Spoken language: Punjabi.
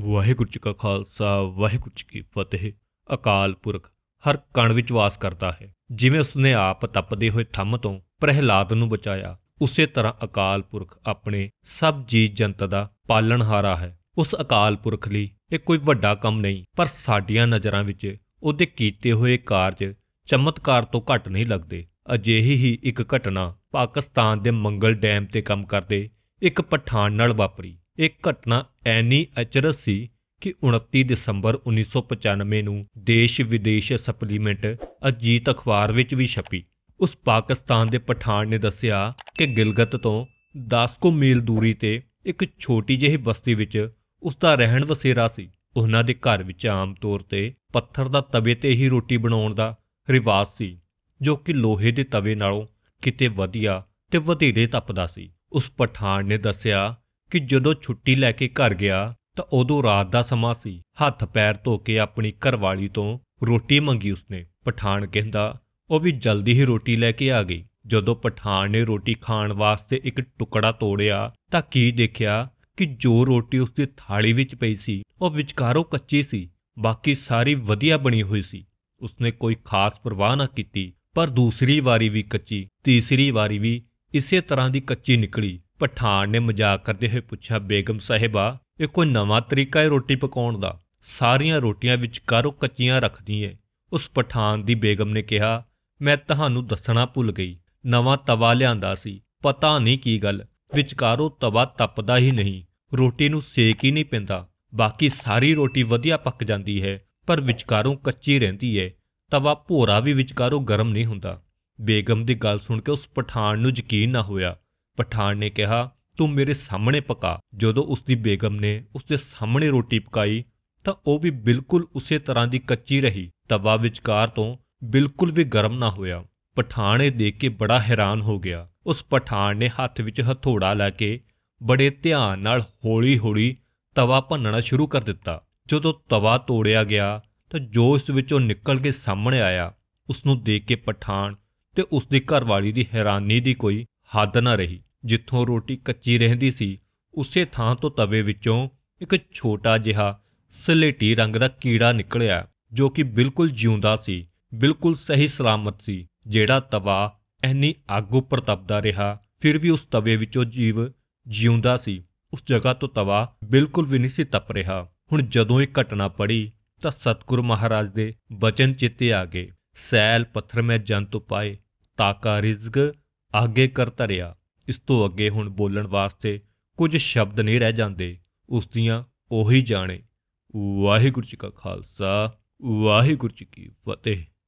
ਵਾਹਿਗੁਰੂ ਜੀ ਕਾ ਖਾਲਸਾ ਵਾਹਿਗੁਰੂ ਜੀ ਕੀ ਫਤਿਹ ਅਕਾਲ ਪੁਰਖ ਹਰ ਕਣ ਵਿੱਚ ਵਾਸ ਕਰਦਾ ਹੈ ਜਿਵੇਂ ਉਸਨੇ ਆਪ ਤਪਦੇ ਹੋਏ ਥੰਮ ਤੋਂ ਪ੍ਰਹਿਲਾਦ ਨੂੰ ਬਚਾਇਆ ਉਸੇ ਤਰ੍ਹਾਂ ਅਕਾਲ ਪੁਰਖ ਆਪਣੇ ਸਭ ਜੀਵ ਜੰਤ ਦਾ ਪਾਲਣਹਾਰਾ ਹੈ ਉਸ ਅਕਾਲ ਪੁਰਖ ਲਈ ਇਹ ਕੋਈ ਵੱਡਾ ਕੰਮ ਨਹੀਂ ਪਰ ਸਾਡੀਆਂ ਨਜ਼ਰਾਂ ਵਿੱਚ ਉਹਦੇ ਕੀਤੇ ਹੋਏ ਕਾਰਜ ਚਮਤਕਾਰ ਤੋਂ ਘੱਟ ਨਹੀਂ ਲੱਗਦੇ ਅਜਿਹੀ ਹੀ ਇੱਕ ਘਟਨਾ ਪਾਕਿਸਤਾਨ ਦੇ ਮੰਗਲ ਡੈਮ ਤੇ ਕੰਮ ਕਰਦੇ ਇੱਕ ਪਠਾਨ ਨਾਲ ਵਾਪਰੀ ਇਹ ਘਟਨਾ ਐਨੀ ਅਚਰਜ ਸੀ ਕਿ 29 ਦਸੰਬਰ 1995 ਨੂੰ ਦੇਸ਼ ਵਿਦੇਸ਼ ਸਪਲੀਮੈਂਟ ਅਜੀਤ ਅਖਬਾਰ ਵਿੱਚ ਵੀ ਛਪੀ ਉਸ ਪਾਕਿਸਤਾਨ ਦੇ ਪਠਾਨ ਨੇ ਦੱਸਿਆ ਕਿ ਗਿਲਗਤ ਤੋਂ 10 ਕੋ ਮੀਲ ਦੂਰੀ ਤੇ ਇੱਕ ਛੋਟੀ ਜਿਹੀ ਬਸਤੀ ਵਿੱਚ ਉਸ ਦਾ ਰਹਿਣ ਵਸੇਰਾ ਸੀ ਉਹਨਾਂ ਦੇ ਘਰ ਵਿੱਚ ਆਮ ਤੌਰ ਤੇ ਪੱਥਰ ਦਾ ਤਵੇ ਤੇ ਹੀ ਰੋਟੀ ਬਣਾਉਣ ਦਾ ਰਿਵਾਜ ਸੀ ਜੋ ਕਿ ਲੋਹੇ ਦੇ ਤਵੇ ਨਾਲੋਂ ਕਿਤੇ ਵਧੀਆ ਤੇ ਵਧੇਰੇ ਤਪਦਾ ਸੀ ਉਸ ਪਠਾਨ ਨੇ ਦੱਸਿਆ ਕਿ ਜਦੋਂ ਛੁੱਟੀ ਲੈ ਕੇ ਘਰ ਗਿਆ ਤਾਂ ਉਦੋਂ ਰਾਤ ਦਾ ਸਮਾਂ ਸੀ ਹੱਥ ਪੈਰ ਧੋ ਕੇ ਆਪਣੀ ਘਰਵਾਲੀ ਤੋਂ ਰੋਟੀ ਮੰਗੀ ਉਸਨੇ ਪਠਾਨ ਕਹਿੰਦਾ ਉਹ ਵੀ ਜਲਦੀ ਹੀ ਰੋਟੀ ਲੈ ਕੇ ਆ ਗਈ ਜਦੋਂ ਪਠਾਨ ਨੇ ਰੋਟੀ ਖਾਣ ਵਾਸਤੇ ਇੱਕ ਟੁਕੜਾ ਤੋੜਿਆ ਤਾਂ ਕੀ ਦੇਖਿਆ ਕਿ ਜੋ ਰੋਟੀ ਉਸਦੀ ਥਾਲੀ ਵਿੱਚ ਪਈ ਸੀ ਉਹ ਵਿਚਕਾਰੋਂ ਕੱਚੀ ਸੀ ਬਾਕੀ ਸਾਰੀ ਵਧੀਆ ਬਣੀ ਹੋਈ ਸੀ ਉਸਨੇ ਕੋਈ ਖਾਸ ਪਰਵਾਹ ਨਾ ਕੀਤੀ ਪਰ ਦੂਸਰੀ ਵਾਰੀ ਵੀ ਕੱਚੀ ਤੀਸਰੀ ਵਾਰੀ ਵੀ ਇਸੇ ਤਰ੍ਹਾਂ ਦੀ ਕੱਚੀ ਨਿਕਲੀ ਪਠਾਨ ਨੇ ਮਜ਼ਾਕ ਕਰਦੇ ਹੋਏ ਪੁੱਛਿਆ ਬੇਗਮ ਸਾਹਿਬਾ ਇਹ ਕੋਈ ਨਵਾਂ ਤਰੀਕਾ ਹੈ ਰੋਟੀ ਪਕਾਉਣ ਦਾ ਸਾਰੀਆਂ ਰੋਟੀਆਂ ਵਿੱਚ ਵਿਚਕਾਰੋਂ ਕੱਚੀਆਂ ਰੱਖਦੀ ਏ ਉਸ ਪਠਾਨ ਦੀ ਬੇਗਮ ਨੇ ਕਿਹਾ ਮੈਂ ਤੁਹਾਨੂੰ ਦੱਸਣਾ ਭੁੱਲ ਗਈ ਨਵਾਂ ਤਵਾ ਲਿਆਂਦਾ ਸੀ ਪਤਾ ਨਹੀਂ ਕੀ ਗੱਲ ਵਿਚਕਾਰੋਂ ਤਵਾ ਤਪਦਾ ਹੀ ਨਹੀਂ ਰੋਟੀ ਨੂੰ ਸੇਕ ਹੀ ਨਹੀਂ ਪੈਂਦਾ ਬਾਕੀ ਸਾਰੀ ਰੋਟੀ ਵਧੀਆ ਪੱਕ ਜਾਂਦੀ ਹੈ ਪਰ ਵਿਚਕਾਰੋਂ ਕੱਚੀ ਰਹਿੰਦੀ ਹੈ ਤਵਾ ਭੋਰਾ ਵੀ ਵਿਚਕਾਰੋਂ ਗਰਮ ਨਹੀਂ ਹੁੰਦਾ ਬੇਗਮ ਦੀ ਗੱਲ ਸੁਣ ਕੇ ਉਸ ਪਠਾਨ ਨੂੰ ਯਕੀਨ ਨਾ ਹੋਇਆ ਪਠਾਨ ਨੇ ਕਿਹਾ ਤੂੰ ਮੇਰੇ ਸਾਹਮਣੇ ਪਕਾ ਜਦੋਂ ਉਸ ਦੀ ਬੇਗਮ ਨੇ ਉਸ ਦੇ ਸਾਹਮਣੇ ਰੋਟੀ ਪਕਾਈ ਤਾਂ ਉਹ ਵੀ ਬਿਲਕੁਲ ਉਸੇ ਤਰ੍ਹਾਂ ਦੀ ਕੱਚੀ ਰਹੀ ਤਵਾ ਵਿਚਕਾਰ ਤੋਂ ਬਿਲਕੁਲ ਵੀ ਗਰਮ ਨਾ ਹੋਇਆ ਪਠਾਨ ਇਹ ਦੇਖ ਕੇ ਬੜਾ ਹੈਰਾਨ ਹੋ ਗਿਆ ਉਸ ਪਠਾਨ ਨੇ ਹੱਥ ਵਿੱਚ ਹਥੋੜਾ ਲੈ ਕੇ ਬੜੇ ਧਿਆਨ ਨਾਲ ਹੌਲੀ-ਹੌਲੀ ਤਵਾ ਭੰਨਣਾ ਸ਼ੁਰੂ ਕਰ ਦਿੱਤਾ ਜਦੋਂ ਤਵਾ ਤੋੜਿਆ ਗਿਆ ਤਾਂ ਜੋ ਇਸ ਵਿੱਚੋਂ ਨਿਕਲ ਕੇ ਸਾਹਮਣੇ ਆਇਆ ਉਸ ਨੂੰ ਦੇਖ ਕੇ ਪਠਾਨ ਤੇ ਉਸ ਦੀ ਘਰਵਾਲੀ ਦੀ ਹੈਰਾਨੀ ਦੀ ਕੋਈ ਹੱਦ ਨਾ ਰਹੀ ਜਿੱਥੋਂ ਰੋਟੀ ਕੱਚੀ ਰਹਿੰਦੀ ਸੀ ਉਸੇ ਥਾਂ ਤੋਂ ਤਵੇ ਵਿੱਚੋਂ ਇੱਕ ਛੋਟਾ ਜਿਹਾ ਸਲੇਟੀ ਰੰਗ ਦਾ ਕੀੜਾ ਨਿਕਲਿਆ ਜੋ ਕਿ ਬਿਲਕੁਲ ਜਿਉਂਦਾ ਸੀ ਬਿਲਕੁਲ ਸਹੀ ਸਲਾਮਤ ਸੀ ਜਿਹੜਾ ਤਵਾ ਐਨੀ ਅੱਗ ਉੱਪਰ ਤਪਦਾ ਰਿਹਾ ਫਿਰ ਵੀ ਉਸ ਤਵੇ ਵਿੱਚੋਂ ਜੀਵ ਜਿਉਂਦਾ ਸੀ ਉਸ ਜਗ੍ਹਾ ਤੋਂ ਤਵਾ ਬਿਲਕੁਲ ਵੀ ਨਹੀਂ ਸੀ ਤਪ ਰਿਹਾ ਹੁਣ ਜਦੋਂ ਇਹ ਘਟਨਾ ਪੜੀ ਤਾਂ ਸਤਗੁਰ ਮਹਾਰਾਜ ਦੇ ਬਚਨ ਚਿੱਤੇ ਆ ਗਏ ਸੈਲ ਪੱਥਰ ਮੈਂ ਜੰਤੁ ਪਾਏ ਤਾਕਾ ਰਿਜ਼ਗ ਆਗੇ ਕਰ ਧਰਿਆ ਇਸ ਤੋਂ ਅੱਗੇ ਹੁਣ ਬੋਲਣ ਵਾਸਤੇ ਕੁਝ ਸ਼ਬਦ ਨਹੀਂ ਰਹਿ ਜਾਂਦੇ ਉਸ ਦੀਆਂ ਉਹੀ ਜਾਣੇ ਵਾਹਿਗੁਰੂ ਜੀ ਕਾ ਖਾਲਸਾ ਵਾਹਿਗੁਰੂ ਜੀ ਕੀ ਫਤਿਹ